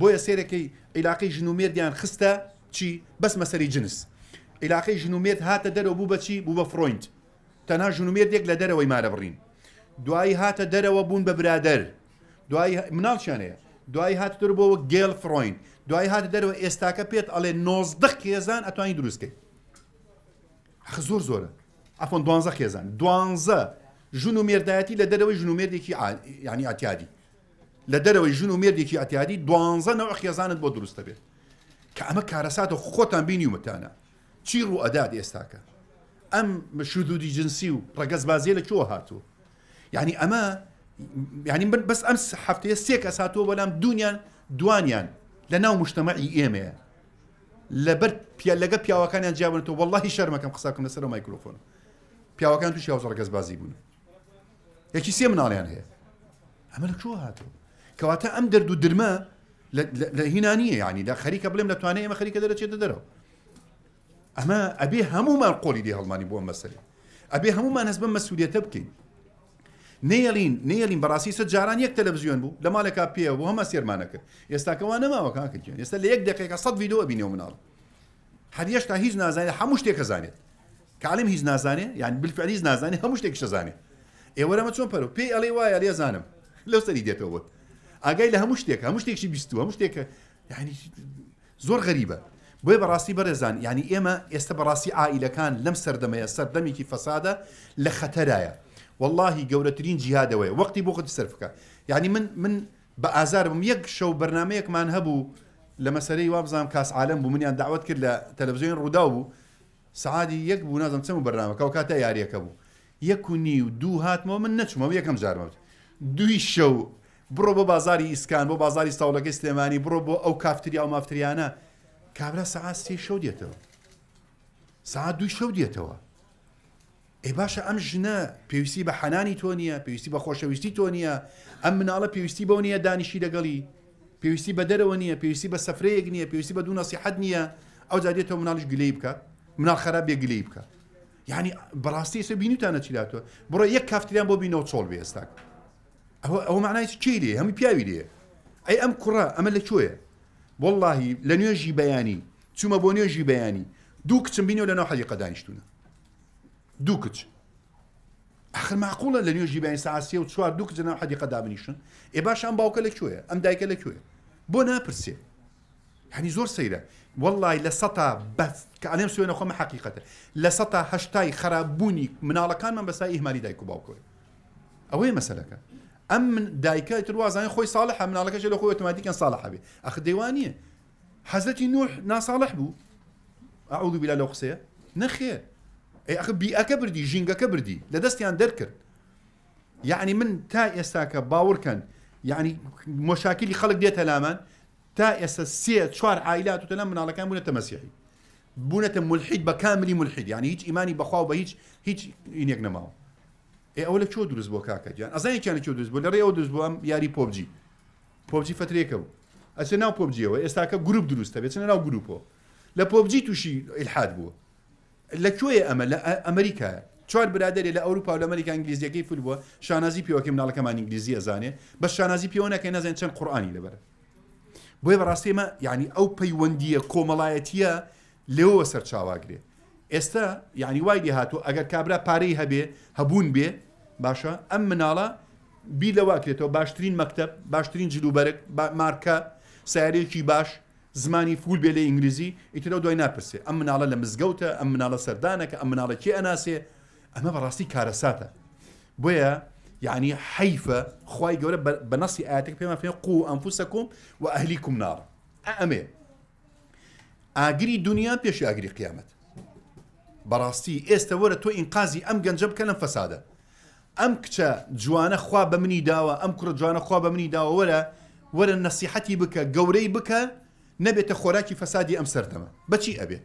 بۆیە سێرەکەی عیلاقی ژنومێردیان خستە چی بەس مەسەری جنس عیلاقی ژنومێت هاتە دەرەوە بوو بەچی بوو بە فرۆینت تەنها ژنومێردێک لە دەرەوەی مارە بڕین دوایی هاتە دەرەوە بوون بە برادەر دوای مناڵچیانەیە دوای هاتە دەر بۆەوە گێل فرۆین دوای هاتە دەرەوە ئێستاکە پێت ئەڵێ نۆزدە کێزان ئەتوانی دروستکەی زۆر زۆرە ئەفۆن دوانزە خێزان دوانزە ژون و مێردایەتی لە دەرەوەی ژون و مێردێکی ینی ئاتیادی لە دەرەوەی ژون و مردێکی ئەتیادی دوانزەەوە خێزانت بۆ دروستە بێت کە ئەمە کارەساتە خۆتان بینی ومەتانە چی ڕوو ئەداد ئێستاکە ئەم مشودودی جنسی و ڕگەز بازیە لە چۆ هاتوو یعنی ئەمە ینی بەس ئەم هەفتەیە سێک ئەساتوە بەلام دونیان دوانیان لە ناو مشتمەعی ئێمەیە لەبەر پیا لەگە پیاوەکانیان جیابنەوە وەڵی شەرمەکەم قساکەم لەسەر مایکرۆفۆن پیاوەکان تووشی هاوزڕ گەز بازی بوون یەکی سێ مناڵیان هەیە ئەمە لە چۆ هاتوو کەواتە ئەم دەرد و درمە لە هینانیە یعنی دا خەریکە بڵێم دەتوانێت ئمە خەریکە دەرەچێتە دەرەوە ئەمە ئەبێ هەمومان قۆلی دی هەڵمانی بۆ مەسەری ئەبێ هەمومان هەز بە مەسوولێتە بکەین نێڵین نێڵین بەڕاستی سە جاران یەک تەلەڤزیۆن بوو لە مالێکا پێوە بۆ هەمە سێرمانەکە ئێستاکەوان نەماوە کاکەن ئێستا لە یەک دقیقا سەد ویددیو بینێ مناڵ هەریەشتا هیچ نازانێت هەموو شتێک زانێت کاڵم هیچ نازانێت یان بلفعلی نازانێت هەموو شتێک شەزانێت ئێوەرەمە چۆن پەر پێی ئەڵێ وایە لێ زانم لەو سەری دێتەوە ئاگای لە هەموو شتێک هەموو شتێکی بیست هەموو شتێکە ینی زۆر غەریبە بۆی بەڕاستی بەرێزان ینی ئێمە ئێستا بەڕاستی ئائیلەکان لەم سەردەمەیە سەردەمێکی فەسادە لە خەتەرایە واللهی گەورەترین جیهادەوەی وەختی بۆ خت سەرفکە ینی من من بە ئازارم یەک شەو بەرنمەیەکمان هەبوو لە مەسەرەی وابزانام کاس عالم بوو منیان داوت کرد لە تەلەڤزیۆن ڕوودا بوو سعادی یەک بوو نازم چەم بەرنامەکە و کاتە یاریەکە بوو یەک و نی و دوو هاتمەوە من نەچمەوە یەکەم جارمەوت دوی شەو بڕۆ بۆ بازاری ئیسکان بۆ بازاری ساوڵەکەی سلێمانی بڕۆ بۆ ئەو کافتری ئەو مافتریانە کابرا سەعات سێ شەو دێتەوە سعات دوی شەو دێتەوە ئەی باشە ئەم ژنە پێویستی بە حەنانی تۆ نییە پێویستی بە خۆشەویستی تۆ نییە ئەم مناڵە پێویستی بەو نییە دانیشی لەگەڵی پێویستی بە دەرەوە نییە پێویستی بە سەفرەیەک نییە پێویستی بە دوو نەسیحەت نییە ئەو جادێتەوە مناڵش گلەی بکە مناڵ خراپ بێ گلەی بکە یعنی بەڕاستی سە بینوتانە چیلاتوە بڕۆ یەک کافتیان بۆ بینەوە چۆڵ بێ ئێستاکە ئەوە معنای چیرێ هەمی پیاوی لێ ئەی ئەم کوڕە ئەمە لە کوێە واللهی لە نوێژی بەیانی چوومە بۆ نوێژی بەیانی دوو کچم بینەوە لەناو حەلیقە دانیشتونە دوو کچ آخر معقولە لە نوێژی بەین ساسیە و چوار دوو کچ لەناو حەلیقە دابنیشن ئێ باشان باوکە لە کوێە ئەم دایکە لە کوێ بۆ ناپرسێ هەنی زۆر سەیرە واللهی لە سەتا بەف کە ئەلێم سوێنە خۆمە حقیقەتە لە سەتا هەشتای خراببوونی مناڵەکانمان بەسای ئیمانی دایک و باوکۆی ئەوەی مەسەلەکە ام ئەم دایکای خوي خۆی من على كشي خۆی ئۆتوماتیکن ساڵح هەبێ اخ ديوانيه حزتي نوح نا صالح ناساڵح بوو ئاعوڵ بیلا لەو قسەیە نەخێ ئەخ بیەکە بردی ژینگەکە بردی لە دەستیان دەرکرد يعني من تا يساك باور كان يعني مشاكل خلق ديتها لامان تا يس سيت شوار عائلات و من على كان مەسیحی مسيحي ملحید ملحد بكامل ملحد يعني هيك ايماني بەخوا بە هيك هیچ نماو ئەو لە چۆ دروست بۆ کاکەیان ئەزانیان چۆ دروست بۆ لە ڕێەوە دروست بۆ ئەم یاری پۆبجی پۆبجی فترێکە بوو ئەچ ناو پۆبجیەوە ئێستاکە گروپ دروستە بێت ناو گروپۆ لە پۆبجی تووشی ئلحاد بووە لە کوێ ئەمە لە ئەمریکا چوار برادێ لە ئەوروپا و لە ئەمریکا ئنگلیزیەکەی فول بووە شانازی پیوەکەی مناڵەکەمان ئنگلیزی ئەزانێ بە شانازی پیوەنەکەی نەزان چەند قورآانی لەبەر بۆی بەڕاستێمە یعنی ئەو پەیوەندیە کۆمەڵایەتیە لێەوە سەر چاواگرێ ئێستا یعنی وای دی هاتوو ئەگەر کابرا پارەی هەبێ هەبوون بێ باشە ئەم مناڵە بی لەواکرێتەوە باشترین مەکتب باشترین جلوبەرک مارکە سیارێکی باش زمانی فول بێ لە ئینگلیزی ئیترەوە دوای ناپرسێ ئەم مناڵە لە مزگەوتە ئەم مناڵە سەردانەکە ئەم مناڵە کێ ئەناسێ ئەمە بەڕاستی کارەساتە بۆیە یعنی حیفە خی گەورە بەنسی ئاەتێک پێمە فێن قو ئەمفوسەکم و ئەهلی کوم ناڕ ئەمێ ئاگری دنیا پێش ئاگری قیامەت بەڕاستی ئێستا وەرە تۆ ئینقازی ئەم گەنجە بکە لەم فەسادە ئەم کچە جوانە خوا بە منی داوە ئەم کوڕ جوانە خوا بە منی داوە وەرە وەرە نسیحەتی بکە گەورەی بکە نەبێتە خۆراکی فەسادی ئەم سەردەمە بەچی ئەبێت